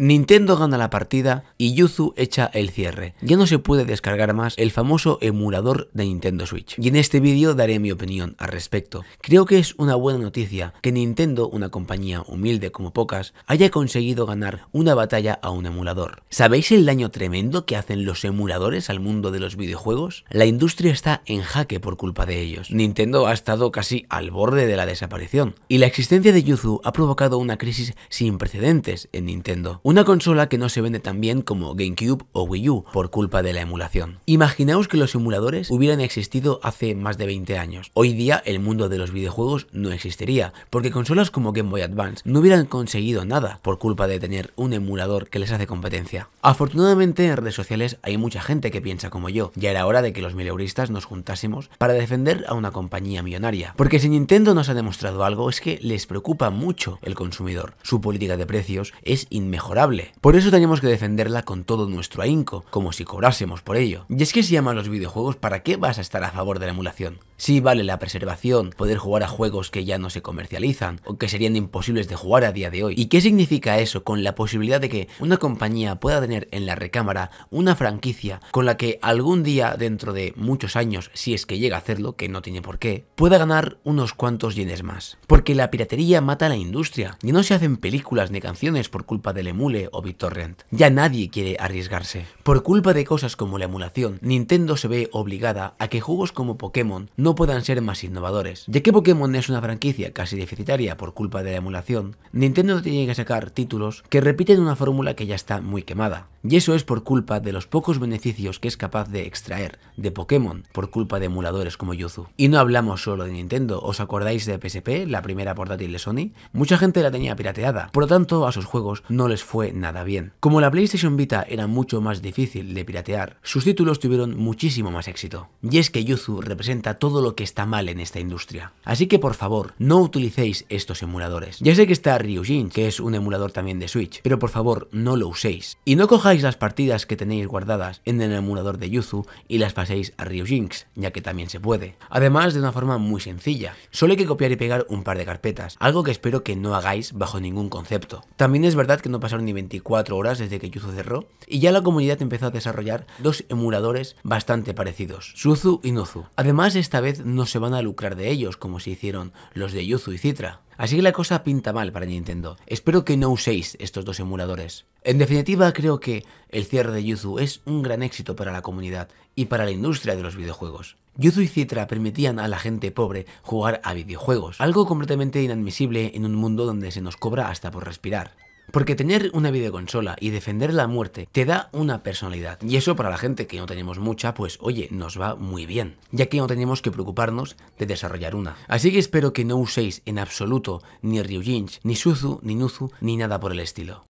Nintendo gana la partida y Yuzu echa el cierre. Ya no se puede descargar más el famoso emulador de Nintendo Switch. Y en este vídeo daré mi opinión al respecto. Creo que es una buena noticia que Nintendo, una compañía humilde como pocas, haya conseguido ganar una batalla a un emulador. ¿Sabéis el daño tremendo que hacen los emuladores al mundo de los videojuegos? La industria está en jaque por culpa de ellos. Nintendo ha estado casi al borde de la desaparición. Y la existencia de Yuzu ha provocado una crisis sin precedentes en Nintendo una consola que no se vende tan bien como GameCube o Wii U por culpa de la emulación. Imaginaos que los emuladores hubieran existido hace más de 20 años. Hoy día el mundo de los videojuegos no existiría, porque consolas como Game Boy Advance no hubieran conseguido nada por culpa de tener un emulador que les hace competencia. Afortunadamente en redes sociales hay mucha gente que piensa como yo, ya era hora de que los mileuristas nos juntásemos para defender a una compañía millonaria. Porque si Nintendo nos ha demostrado algo es que les preocupa mucho el consumidor. Su política de precios es inmejorable por eso tenemos que defenderla con todo nuestro ahínco, como si cobrásemos por ello. Y es que si amas los videojuegos, ¿para qué vas a estar a favor de la emulación? Si vale la preservación, poder jugar a juegos que ya no se comercializan o que serían imposibles de jugar a día de hoy. ¿Y qué significa eso con la posibilidad de que una compañía pueda tener en la recámara una franquicia con la que algún día dentro de muchos años, si es que llega a hacerlo, que no tiene por qué, pueda ganar unos cuantos yenes más? Porque la piratería mata a la industria y no se hacen películas ni canciones por culpa del emula o BitTorrent. Ya nadie quiere arriesgarse. Por culpa de cosas como la emulación, Nintendo se ve obligada a que juegos como Pokémon no puedan ser más innovadores. Ya que Pokémon es una franquicia casi deficitaria por culpa de la emulación, Nintendo tiene que sacar títulos que repiten una fórmula que ya está muy quemada. Y eso es por culpa de los pocos beneficios que es capaz de extraer de Pokémon por culpa de emuladores como Yuzu. Y no hablamos solo de Nintendo, ¿os acordáis de PSP, la primera portátil de Sony? Mucha gente la tenía pirateada, por lo tanto a sus juegos no les fue nada bien. Como la PlayStation Vita era mucho más difícil de piratear, sus títulos tuvieron muchísimo más éxito. Y es que Yuzu representa todo lo que está mal en esta industria. Así que por favor, no utilicéis estos emuladores. Ya sé que está Ryujin, que es un emulador también de Switch, pero por favor no lo uséis. Y no cojáis las partidas que tenéis guardadas en el emulador de Yuzu y las paséis a Ryujinx, ya que también se puede. Además de una forma muy sencilla, solo hay que copiar y pegar un par de carpetas, algo que espero que no hagáis bajo ningún concepto. También es verdad que no pasaron ni 24 horas desde que Yuzu cerró, y ya la comunidad empezó a desarrollar dos emuladores bastante parecidos, Suzu y Nozu. Además, esta vez no se van a lucrar de ellos, como se hicieron los de Yuzu y Citra, Así que la cosa pinta mal para Nintendo. Espero que no uséis estos dos emuladores. En definitiva, creo que el cierre de Yuzu es un gran éxito para la comunidad y para la industria de los videojuegos. Yuzu y Citra permitían a la gente pobre jugar a videojuegos, algo completamente inadmisible en un mundo donde se nos cobra hasta por respirar. Porque tener una videoconsola y defender la muerte te da una personalidad. Y eso para la gente que no tenemos mucha, pues oye, nos va muy bien. Ya que no tenemos que preocuparnos de desarrollar una. Así que espero que no uséis en absoluto ni Ryujin, ni Suzu, ni Nuzu, ni nada por el estilo.